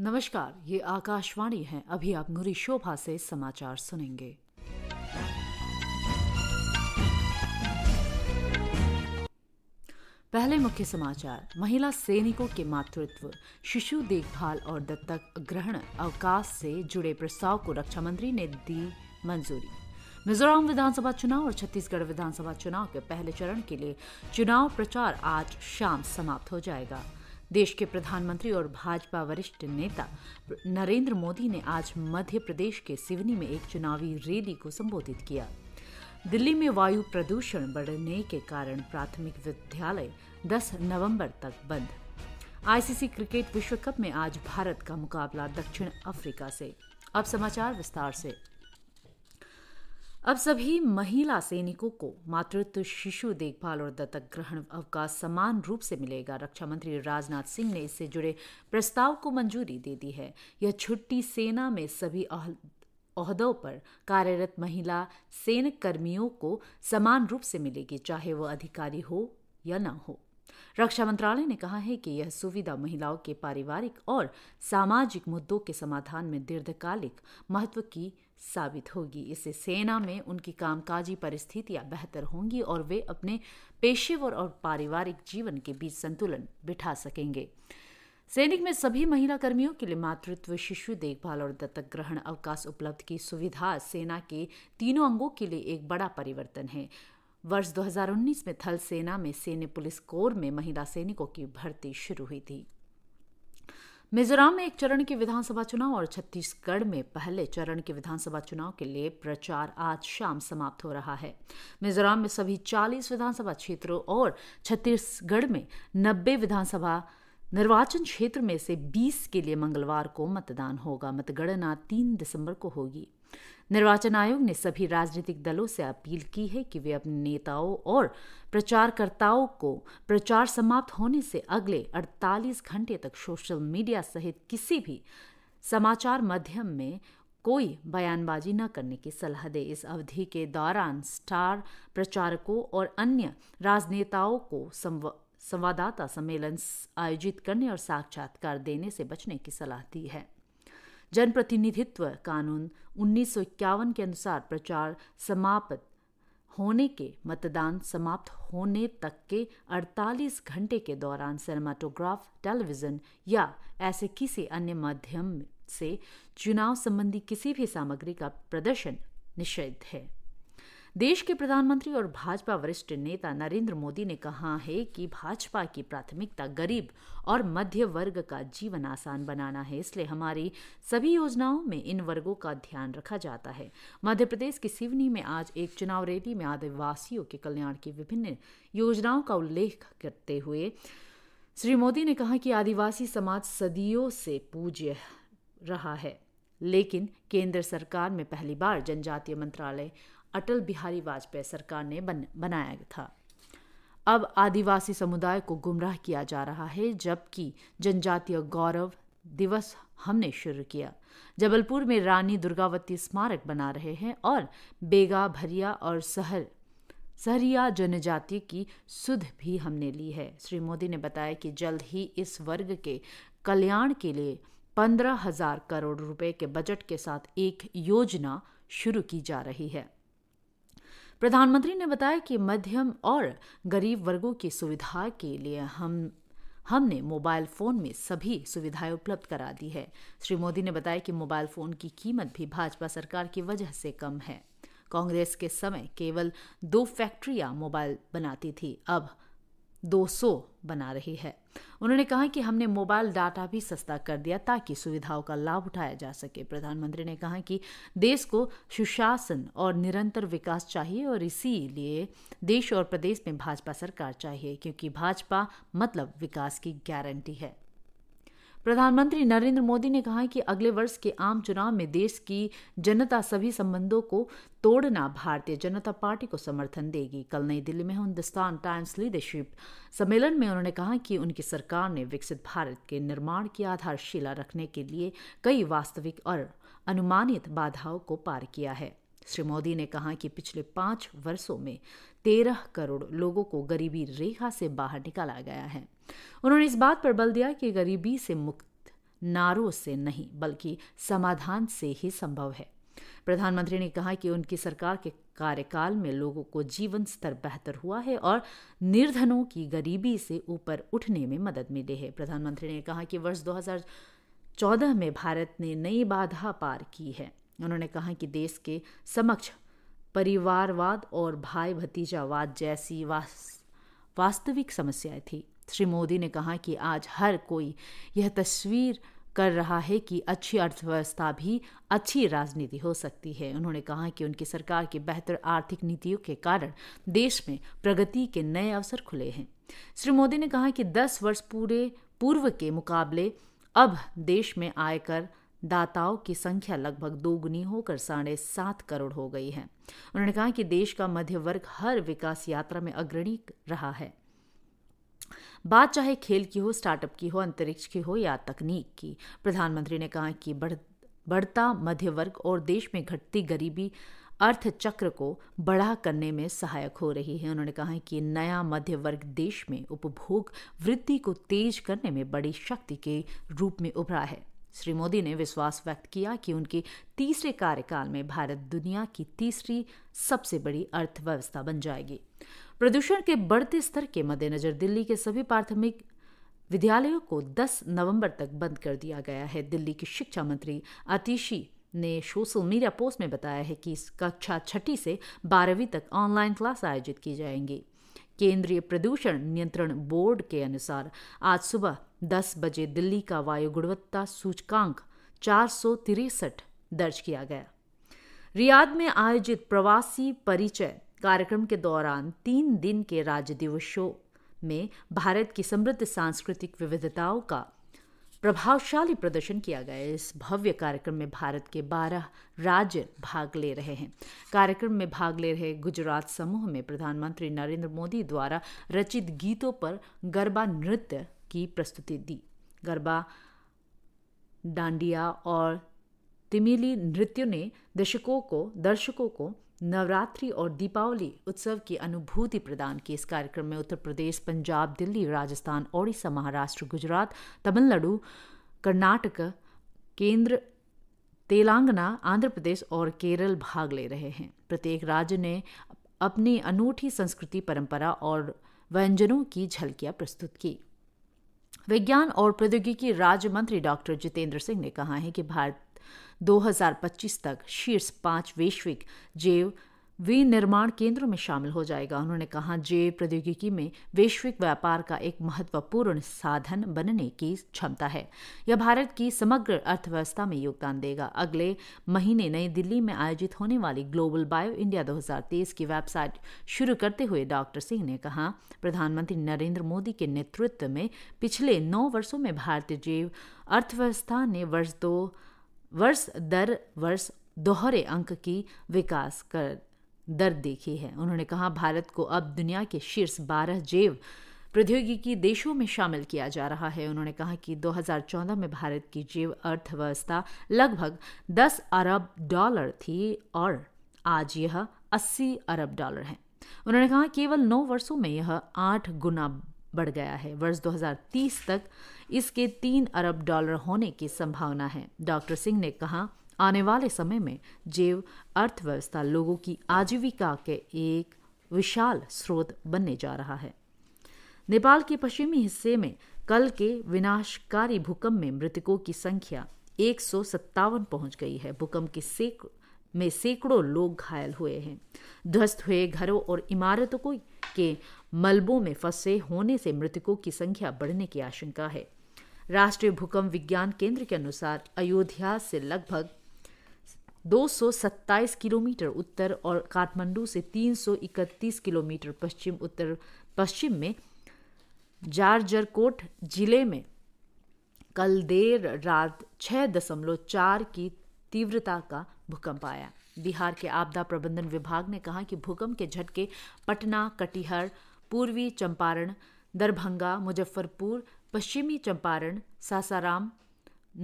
नमस्कार ये आकाशवाणी है अभी आप नुरी शोभा से समाचार सुनेंगे पहले मुख्य समाचार महिला सैनिकों के मातृत्व शिशु देखभाल और दत्तक ग्रहण अवकाश से जुड़े प्रस्ताव को रक्षा मंत्री ने दी मंजूरी मिजोरम विधानसभा चुनाव और छत्तीसगढ़ विधानसभा चुनाव के पहले चरण के लिए चुनाव प्रचार आज शाम समाप्त हो जाएगा देश के प्रधानमंत्री और भाजपा वरिष्ठ नेता नरेंद्र मोदी ने आज मध्य प्रदेश के सिवनी में एक चुनावी रैली को संबोधित किया दिल्ली में वायु प्रदूषण बढ़ने के कारण प्राथमिक विद्यालय 10 नवंबर तक बंद आईसीसी क्रिकेट विश्व कप में आज भारत का मुकाबला दक्षिण अफ्रीका से अब समाचार विस्तार से अब सभी महिला सैनिकों को मातृत्व शिशु देखभाल और दत्तक ग्रहण अवकाश समान रूप से मिलेगा रक्षा मंत्री राजनाथ सिंह ने इससे जुड़े प्रस्ताव को मंजूरी दे दी है यह छुट्टी सेना में सभी अहदों पर कार्यरत महिला सैनिक कर्मियों को समान रूप से मिलेगी चाहे वह अधिकारी हो या न हो रक्षा मंत्रालय ने कहा है कि यह सुविधा महिलाओं के पारिवारिक और सामाजिक मुद्दों के समाधान में दीर्घकालिक महत्व की साबित होगी इससे सेना में उनकी कामकाजी परिस्थितियां बेहतर होंगी और वे अपने पेशेवर और पारिवारिक जीवन के बीच संतुलन बिठा सकेंगे सैनिक में सभी महिला कर्मियों के लिए मातृत्व शिशु देखभाल और दत्तक ग्रहण अवकाश उपलब्ध की सुविधा सेना के तीनों अंगों के लिए एक बड़ा परिवर्तन है वर्ष 2019 में थल सेना में सैन्य पुलिस कोर में महिला सैनिकों की भर्ती शुरू हुई थी मिजोरम में एक चरण के विधानसभा चुनाव और छत्तीसगढ़ में पहले चरण के विधानसभा चुनाव के लिए प्रचार आज शाम समाप्त हो रहा है मिजोरम में सभी 40 विधानसभा क्षेत्रों और छत्तीसगढ़ में 90 विधानसभा निर्वाचन क्षेत्र में से 20 के लिए मंगलवार को मतदान होगा मतगणना 3 दिसंबर को होगी निर्वाचन आयोग ने सभी राजनीतिक दलों से अपील की है कि वे अपने नेताओं और प्रचारकर्ताओं को प्रचार समाप्त होने से अगले 48 घंटे तक सोशल मीडिया सहित किसी भी समाचार माध्यम में कोई बयानबाजी न करने की सलाह दे इस अवधि के दौरान स्टार प्रचारकों और अन्य राजनेताओं को संवाददाता सम्मेलन आयोजित करने और साक्षात्कार देने से बचने की सलाह दी है जनप्रतिनिधित्व कानून उन्नीस के अनुसार प्रचार समाप्त होने के मतदान समाप्त होने तक के 48 घंटे के दौरान सिनेमाटोग्राफ टेलीविजन या ऐसे किसी अन्य माध्यम से चुनाव संबंधी किसी भी सामग्री का प्रदर्शन निषेध है देश के प्रधानमंत्री और भाजपा वरिष्ठ नेता नरेंद्र मोदी ने कहा है कि भाजपा की प्राथमिकता गरीब और मध्य वर्ग का जीवन आसान बनाना है इसलिए हमारी सभी योजनाओं में इन वर्गों का ध्यान रखा जाता है मध्य प्रदेश की सिवनी में आज एक चुनाव रैली में आदिवासियों के कल्याण की विभिन्न योजनाओं का उल्लेख करते हुए श्री मोदी ने कहा कि आदिवासी समाज सदियों से पूज्य रहा है लेकिन केंद्र सरकार में पहली बार जनजातीय मंत्रालय अटल बिहारी वाजपेयी सरकार ने बन, बनाया था अब आदिवासी समुदाय को गुमराह किया जा रहा है जबकि जनजातीय गौरव दिवस हमने शुरू किया जबलपुर में रानी दुर्गावती स्मारक बना रहे हैं और बेगा भरिया और सहर सहरिया जनजाति की सुध भी हमने ली है श्री मोदी ने बताया कि जल्द ही इस वर्ग के कल्याण के लिए पंद्रह हजार करोड़ रुपए के बजट के साथ एक योजना शुरू की जा रही है प्रधानमंत्री ने बताया कि मध्यम और गरीब वर्गों की सुविधा के लिए हम हमने मोबाइल फ़ोन में सभी सुविधाएं उपलब्ध करा दी है श्री मोदी ने बताया कि मोबाइल फ़ोन की कीमत भी भाजपा सरकार की वजह से कम है कांग्रेस के समय केवल दो फैक्ट्रियां मोबाइल बनाती थी अब 200 बना रही है उन्होंने कहा कि हमने मोबाइल डाटा भी सस्ता कर दिया ताकि सुविधाओं का लाभ उठाया जा सके प्रधानमंत्री ने कहा कि देश को सुशासन और निरंतर विकास चाहिए और इसीलिए देश और प्रदेश में भाजपा सरकार चाहिए क्योंकि भाजपा मतलब विकास की गारंटी है प्रधानमंत्री नरेंद्र मोदी ने कहा कि अगले वर्ष के आम चुनाव में देश की जनता सभी संबंधों को तोड़ना भारतीय जनता पार्टी को समर्थन देगी कल नई दिल्ली में हिंदुस्तान टाइम्स लीडरशिप सम्मेलन में उन्होंने कहा कि उनकी सरकार ने विकसित भारत के निर्माण की आधारशिला रखने के लिए कई वास्तविक और अनुमानित बाधाओं को पार किया है श्री मोदी ने कहा कि पिछले पांच वर्षों में तेरह करोड़ लोगों को गरीबी रेखा से बाहर निकाला गया है उन्होंने इस बात पर बल दिया कि गरीबी से मुक्त नारों से नहीं बल्कि समाधान से ही संभव है प्रधानमंत्री ने कहा कि उनकी सरकार के कार्यकाल में लोगों को जीवन स्तर बेहतर हुआ है और निर्धनों की गरीबी से ऊपर उठने में मदद मिली है प्रधानमंत्री ने कहा कि वर्ष 2014 में भारत ने नई बाधा पार की है उन्होंने कहा कि देश के समक्ष परिवारवाद और भाई भतीजावाद जैसी वास, वास्तविक समस्याएं थी श्री मोदी ने कहा कि आज हर कोई यह तस्वीर कर रहा है कि अच्छी अर्थव्यवस्था भी अच्छी राजनीति हो सकती है उन्होंने कहा कि उनकी सरकार की बेहतर आर्थिक नीतियों के कारण देश में प्रगति के नए अवसर खुले हैं श्री मोदी ने कहा कि 10 वर्ष पूरे पूर्व के मुकाबले अब देश में आयकर दाताओं की संख्या लगभग दोगुनी होकर साढ़े सात करोड़ हो गई है उन्होंने कहा कि देश का मध्य वर्ग हर विकास यात्रा में अग्रणी रहा है बात चाहे खेल की हो स्टार्टअप की हो अंतरिक्ष की हो या तकनीक की प्रधानमंत्री ने कहा कि बढ़ बढ़ता मध्य वर्ग और देश में घटती गरीबी अर्थचक्र को बड़ा करने में सहायक हो रही है उन्होंने कहा कि नया मध्य वर्ग देश में उपभोग वृद्धि को तेज करने में बड़ी शक्ति के रूप में उभरा है श्री मोदी ने विश्वास व्यक्त किया कि उनके तीसरे कार्यकाल में भारत दुनिया की तीसरी सबसे बड़ी अर्थव्यवस्था बन जाएगी प्रदूषण के बढ़ते स्तर के मद्देनजर दिल्ली के सभी प्राथमिक विद्यालयों को 10 नवंबर तक बंद कर दिया गया है दिल्ली की शिक्षा मंत्री आतिशी ने सोशल मीडिया पोस्ट में बताया है कि कक्षा छठी से बारहवीं तक ऑनलाइन क्लास आयोजित की जाएंगी केंद्रीय प्रदूषण नियंत्रण बोर्ड के अनुसार आज सुबह दस बजे दिल्ली का वायु गुणवत्ता सूचकांक चार सौ तिरसठ दर्ज किया गया रियाद में आयोजित प्रवासी परिचय कार्यक्रम के दौरान तीन दिन के राज्य दिवसों में भारत की समृद्ध सांस्कृतिक विविधताओं का प्रभावशाली प्रदर्शन किया गया इस भव्य कार्यक्रम में भारत के 12 राज्य भाग ले रहे हैं कार्यक्रम में भाग ले रहे गुजरात समूह में प्रधानमंत्री नरेंद्र मोदी द्वारा रचित गीतों पर गरबा नृत्य की प्रस्तुति दी गरबा डांडिया और तिमिली नृत्य ने दर्शकों को दर्शकों को नवरात्रि और दीपावली उत्सव की अनुभूति प्रदान की इस कार्यक्रम में उत्तर प्रदेश पंजाब दिल्ली राजस्थान ओडिशा महाराष्ट्र गुजरात तमिलनाडु कर्नाटक केंद्र तेलंगाना आंध्र प्रदेश और केरल भाग ले रहे हैं प्रत्येक राज्य ने अपनी अनूठी संस्कृति परंपरा और व्यंजनों की झलकियाँ प्रस्तुत की विज्ञान और प्रौद्योगिकी राज्य मंत्री डॉक्टर जितेंद्र सिंह ने कहा है कि भारत 2025 तक शीर्ष पांच वैश्विक जैव विनिर्माण केंद्र में शामिल हो जाएगा उन्होंने कहा जैव प्रौद्योगिकी में वैश्विक व्यापार का एक महत्वपूर्ण साधन बनने की क्षमता है यह भारत की समग्र अर्थव्यवस्था में योगदान देगा अगले महीने नई दिल्ली में आयोजित होने वाली ग्लोबल बायो इंडिया 2023 की वेबसाइट शुरू करते हुए डॉक्टर सिंह ने कहा प्रधानमंत्री नरेंद्र मोदी के नेतृत्व में पिछले नौ वर्षों में भारतीय जैव अर्थव्यवस्था ने वर्ष दो वर्ष दर वर्ष दोहरे अंक की विकास कर दर्द देखी है उन्होंने कहा भारत को अब दुनिया के शीर्ष बारह जेव प्रौद्योगिकी देशों में शामिल किया जा रहा है उन्होंने कहा कि 2014 में भारत की जीव अर्थव्यवस्था लगभग 10 अरब डॉलर थी और आज यह 80 अरब डॉलर है उन्होंने कहा केवल नौ वर्षों में यह आठ गुना बढ़ गया है वर्ष 2030 तक इसके तीन अरब डॉलर होने की संभावना है डॉक्टर सिंह ने कहा आने वाले समय में जैव अर्थव्यवस्था लोगों की आजीविका के एक विशाल स्रोत बनने जा रहा है नेपाल के पश्चिमी हिस्से में कल के विनाशकारी भूकंप में मृतकों की संख्या एक पहुंच गई है भूकंप के सेक में सैकड़ों लोग घायल हुए हैं ध्वस्त हुए घरों और इमारतों को के मलबों में फंसे होने से मृतकों की संख्या बढ़ने की आशंका है राष्ट्रीय भूकंप विज्ञान केंद्र के अनुसार अयोध्या से लगभग 227 किलोमीटर उत्तर और काठमांडू से 331 किलोमीटर पश्चिम उत्तर पश्चिम में जारजरकोट जिले में कल देर रात 6.4 की तीव्रता का भूकंप आया बिहार के आपदा प्रबंधन विभाग ने कहा कि भूकंप के झटके पटना कटिहार पूर्वी चंपारण दरभंगा मुजफ्फरपुर पश्चिमी चंपारण सासाराम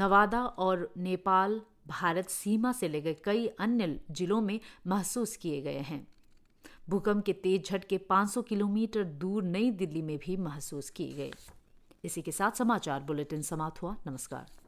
नवादा और नेपाल भारत सीमा से लगे कई अन्य जिलों में महसूस किए गए हैं भूकंप के तेज झटके 500 किलोमीटर दूर नई दिल्ली में भी महसूस किए गए इसी के साथ समाचार बुलेटिन समाप्त हुआ नमस्कार